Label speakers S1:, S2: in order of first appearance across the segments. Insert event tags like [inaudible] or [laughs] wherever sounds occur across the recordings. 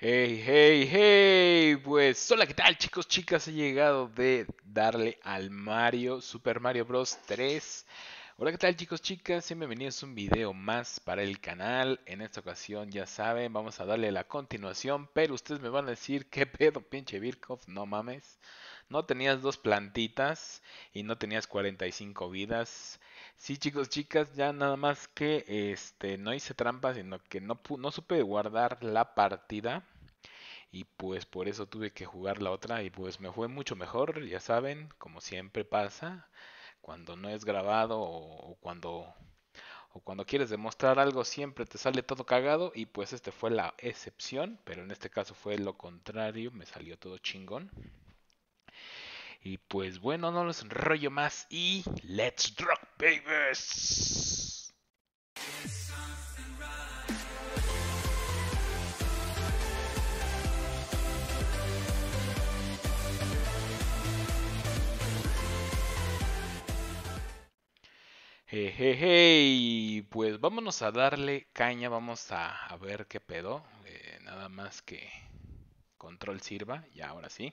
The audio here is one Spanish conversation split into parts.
S1: Hey, hey, hey, pues hola, ¿qué tal chicos, chicas? He llegado de darle al Mario, Super Mario Bros. 3 Hola, ¿qué tal chicos, chicas? Bienvenidos a un video más para el canal. En esta ocasión, ya saben, vamos a darle la continuación, pero ustedes me van a decir, [laughs] ¿qué pedo, pinche Virkov, No mames. No tenías dos plantitas y no tenías 45 vidas. Sí, chicos, chicas, ya nada más que este no hice trampa, sino que no, no supe guardar la partida y pues por eso tuve que jugar la otra y pues me fue mucho mejor, ya saben, como siempre pasa cuando no es grabado o, cuando o cuando quieres demostrar algo siempre te sale todo cagado y pues este fue la excepción, pero en este caso fue lo contrario, me salió todo chingón. Y pues bueno, no los enrollo más y let's rock babies. Hey, pues vámonos a darle caña, vamos a, ver qué pedo. Eh, nada más que control sirva, ya ahora sí.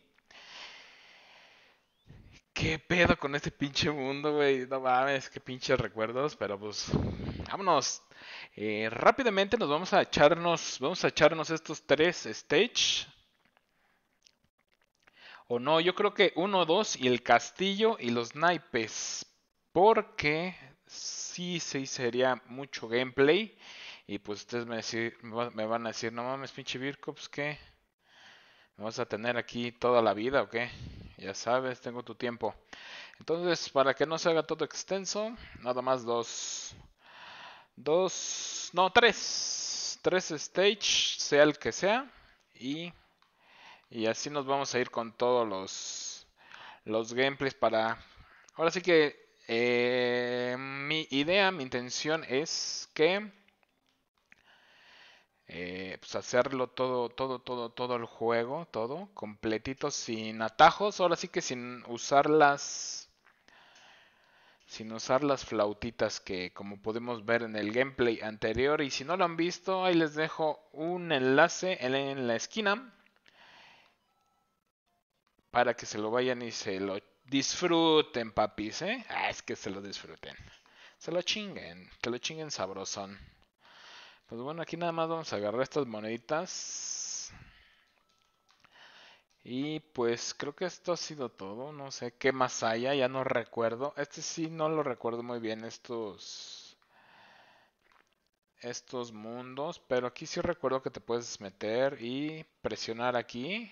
S1: ¿Qué pedo con este pinche mundo, güey? No mames, qué pinches recuerdos, pero pues vámonos. Eh, rápidamente nos vamos a echarnos, vamos a echarnos estos tres stage. O no, yo creo que uno, dos y el castillo y los naipes. Porque si sí sería mucho gameplay. Y pues ustedes me, van a decir, no mames, pinche Virco, pues vamos vas a tener aquí toda la vida o qué? Ya sabes, tengo tu tiempo. Entonces, para que no se haga todo extenso, nada más dos. Dos. No, tres. Tres stage, sea el que sea. Y, y así nos vamos a ir con todos los, los gameplays para... Ahora sí que eh, mi idea, mi intención es que eh, pues, hacerlo todo, todo, todo, todo el juego, todo completito, sin atajos. Ahora sí que sin usar las, sin usar las flautitas que como podemos ver en el gameplay anterior. Y si no lo han visto, ahí les dejo un enlace en la esquina para que se lo vayan y se lo Disfruten, papis, ¿eh? Ah, es que se lo disfruten. Se lo chinguen, que lo chinguen sabrosón. Pues bueno, aquí nada más vamos a agarrar estas moneditas. Y pues creo que esto ha sido todo. No sé qué más haya, ya no recuerdo. Este sí no lo recuerdo muy bien, estos. Estos mundos. Pero aquí sí recuerdo que te puedes meter y presionar aquí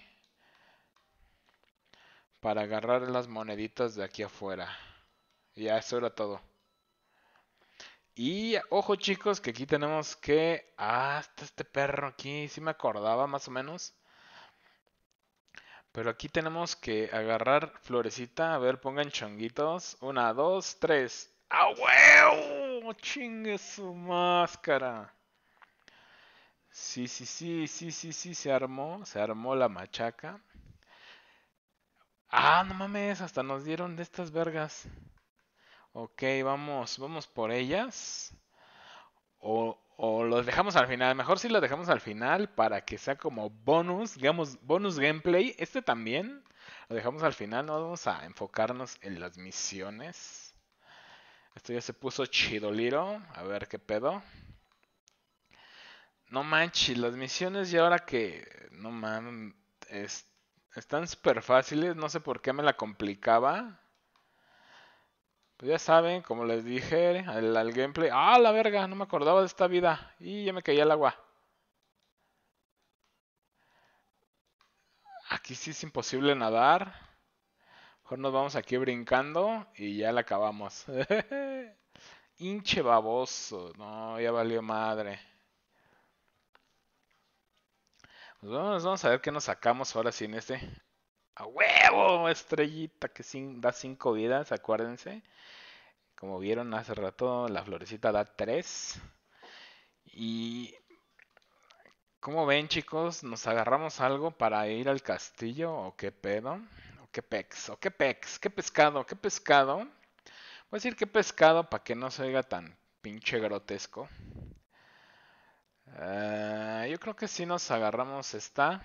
S1: para agarrar las moneditas de aquí afuera. Ya, eso era todo. Y ojo chicos, que aquí tenemos que... Ah, está este perro aquí, sí me acordaba más o menos. Pero aquí tenemos que agarrar florecita. A ver, pongan chonguitos. Una, dos, tres. ¡Ah, huevo! ¡Chingue su máscara! Sí, sí, sí, sí, sí, sí, se armó. Se armó la machaca. Ah, no mames, hasta nos dieron de estas vergas. Ok, vamos, vamos por ellas. O, los dejamos al final. Mejor si los dejamos al final para que sea como bonus, digamos, bonus gameplay. Este también lo dejamos al final. No vamos a enfocarnos en las misiones. Esto ya se puso chidoliro. A ver qué pedo. No manches, las misiones y ahora que. No mames. Este. Están súper fáciles, no sé por qué me la complicaba. Pues ya saben, como les dije, al, gameplay... ¡Ah, la verga! No me acordaba de esta vida. Y ya me caía al agua. Aquí sí es imposible nadar. Mejor nos vamos aquí brincando y ya la acabamos. [laughs] Hinche baboso. No, ya valió madre. vamos, a ver qué nos sacamos ahora sí en este. ¡A huevo! Estrellita que da cinco vidas, acuérdense. Como vieron hace rato, la florecita da 3. Y. Como ven, chicos, ¿nos agarramos algo para ir al castillo? ¿O qué pedo? ¿O qué pex? ¿O qué pex? ¿Qué pescado? ¿Qué pescado? Voy a decir qué pescado para que no se oiga tan pinche grotesco. Eh, yo creo que si nos agarramos esta,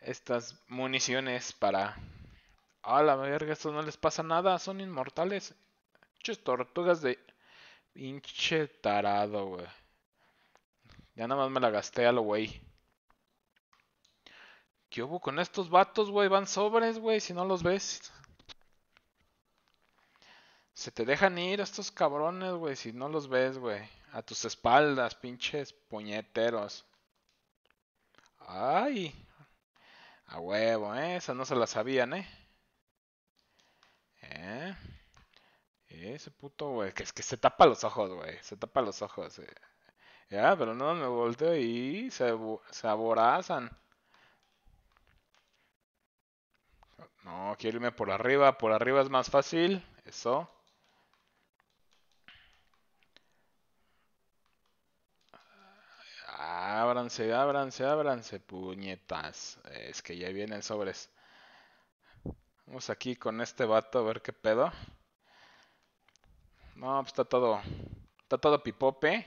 S1: estas municiones para... A la verga, esto no les pasa nada, son inmortales. Pinches tortugas de... Pinche tarado, güey. Ya nada más me la gasté a lo güey. ¿Qué hubo con estos vatos, güey? Van sobres, güey, si no los ves. Se te dejan ir estos cabrones, güey, si no los ves, güey. A tus espaldas, pinches puñeteros. Ay. A huevo, ¿eh? Esa no se la sabían, ¿eh? ¿Eh? Ese puto, güey. Que es que se tapa los ojos, güey. Se tapa los ojos. Eh. Ya, pero no me volteo y se, se aborazan. No, quiero irme por arriba. Por arriba es más fácil. Eso. Ábranse, ábranse, ábranse, puñetas. Es que ya vienen sobres. Vamos aquí con este vato a ver qué pedo. No, pues está todo. Está todo pipope.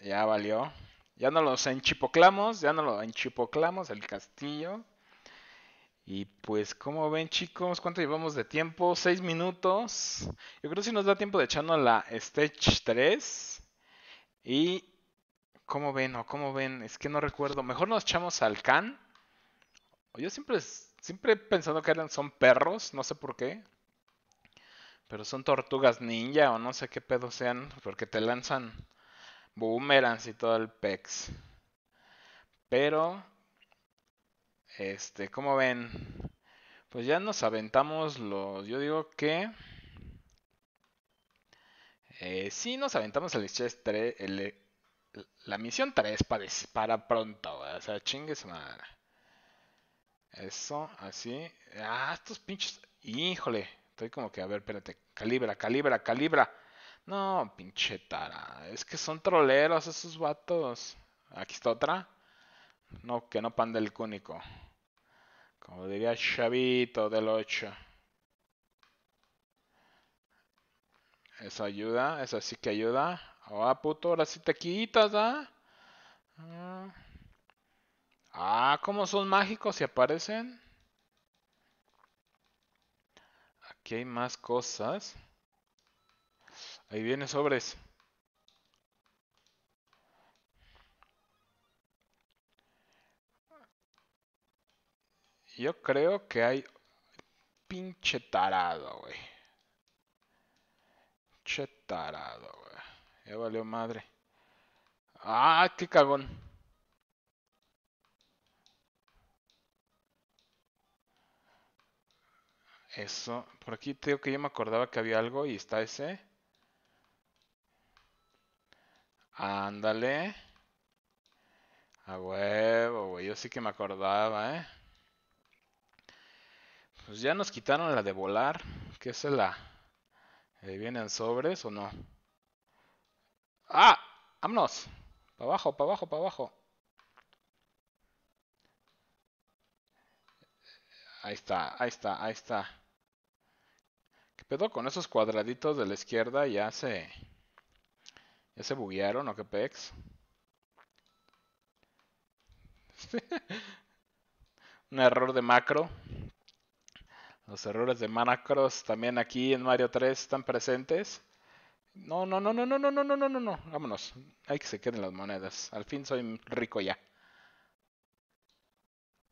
S1: Ya valió. Ya no los enchipoclamos, ya no lo enchipoclamos el castillo. Y pues, como ven, chicos? ¿Cuánto llevamos de tiempo? Seis minutos. Yo creo que si nos da tiempo de echarnos la Stage 3. Y, ¿cómo ven o cómo ven? Es que no recuerdo. Mejor nos echamos al can. Yo siempre, siempre pensando que eran, son perros, no sé por qué. Pero son tortugas ninja o no sé qué pedo sean, porque te lanzan boomerangs y todo el pex. Pero, este, ¿cómo ven? Pues ya nos aventamos los, yo digo que... Eh, si nos aventamos el chest 3, eh, la misión 3 para, para pronto, o sea, chingues madre. Eso, así. Ah, estos pinches. Híjole, estoy como que, a ver, espérate. Calibra, calibra, calibra. No, pinche tara. Es que son troleros esos vatos. Aquí está otra. No, que no panda el cúnico. Como diría Chavito del 8. Eso ayuda, eso sí que ayuda. Ah, puto, ahora sí te quitas, ¿ah? Ah, como son mágicos y aparecen. Aquí hay más cosas. Ahí viene sobres. Yo creo que hay pinche tarado, güey. Che tarado, güey. Ya valió madre. Ah, qué cagón. Eso. Por aquí tengo que yo me acordaba que había algo y está ese. Ándale. A huevo, güey. Yo sí que me acordaba, ¿eh? Pues ya nos quitaron la de volar, que es la... ¿Eh, ¿Vienen sobres o no? ¡Ah! ¡Vámonos! Para abajo, para abajo, para abajo. Ahí está, ahí está, ahí está. ¿Qué pedo con esos cuadraditos de la izquierda? Ya se... Ya se buguearon, ¿o qué pex? [laughs] Un error de macro. Los errores de Mana Cross también aquí en Mario 3 están presentes. No, no, no, no, no, no, no, no, no, no, no. Vámonos. Hay que se queden las monedas. Al fin soy rico ya.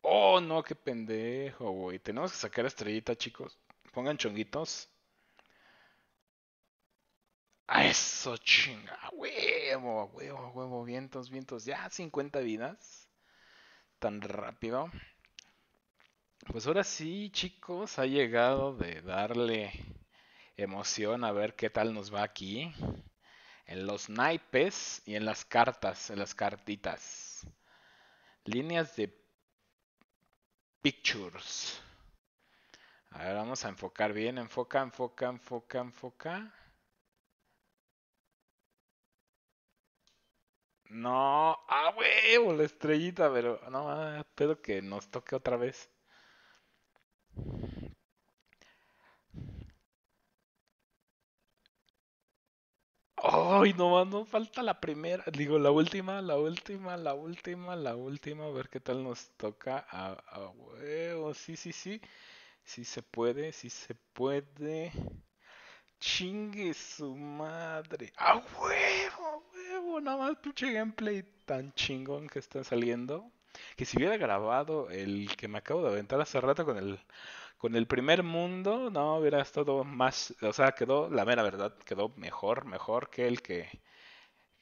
S1: Oh, no, qué pendejo, güey. Tenemos que sacar estrellita, chicos. Pongan chonguitos. A eso, chinga. Huevo, huevo, huevo. Vientos, vientos. Ya, 50 vidas. Tan rápido. Pues ahora sí, chicos, ha llegado de darle emoción a ver qué tal nos va aquí. En los naipes y en las cartas, en las cartitas. Líneas de pictures. A ver, vamos a enfocar bien. Enfoca, enfoca, enfoca, enfoca. No, ah, huevo, la estrellita, pero no, espero ah, que nos toque otra vez. ay, no nos falta la primera, digo, la última, la última, la última, la última, a ver qué tal nos toca. A, huevo, sí, sí, sí, sí se puede, sí se puede. Chingue su madre, a huevo, a huevo, nada más pinche gameplay tan chingón que está saliendo. Que si hubiera grabado el que me acabo de aventar hace rato con el con el primer mundo, no, hubiera estado más, o sea, quedó, la mera verdad, quedó mejor, mejor que el que,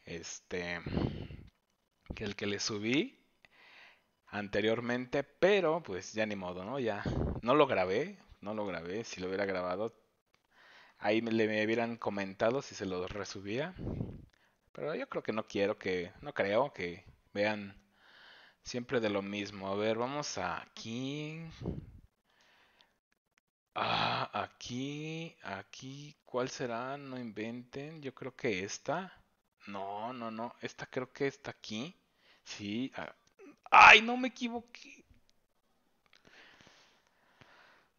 S1: este, que el que le subí anteriormente, pero pues ya ni modo, ¿no? Ya, no lo grabé, no lo grabé, si lo hubiera grabado, ahí me, me hubieran comentado si se lo resubía, pero yo creo que no quiero que, no creo que vean siempre de lo mismo. A ver, vamos aquí. Ah, aquí, aquí, ¿cuál será? No inventen, yo creo que esta. No, no, no, esta creo que está aquí. Sí. Ah, ay, no me equivoqué.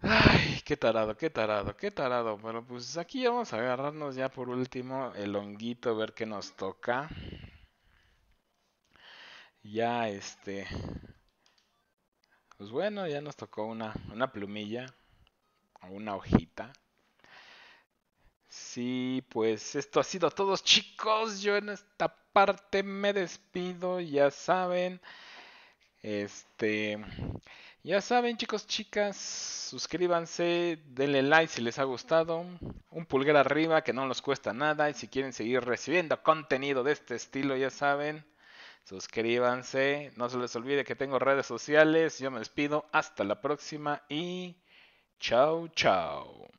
S1: Ay, qué tarado, qué tarado, qué tarado. Bueno, pues aquí vamos a agarrarnos ya por último el honguito, ver qué nos toca. Ya este... Pues bueno, ya nos tocó una, una plumilla una hojita. Sí, pues esto ha sido todo, chicos. Yo en esta parte me despido, ya saben. Este, ya saben, chicos, chicas, suscríbanse, denle like si les ha gustado, un pulgar arriba que no les cuesta nada y si quieren seguir recibiendo contenido de este estilo, ya saben, suscríbanse. No se les olvide que tengo redes sociales. Yo me despido, hasta la próxima y Ciao, ciao.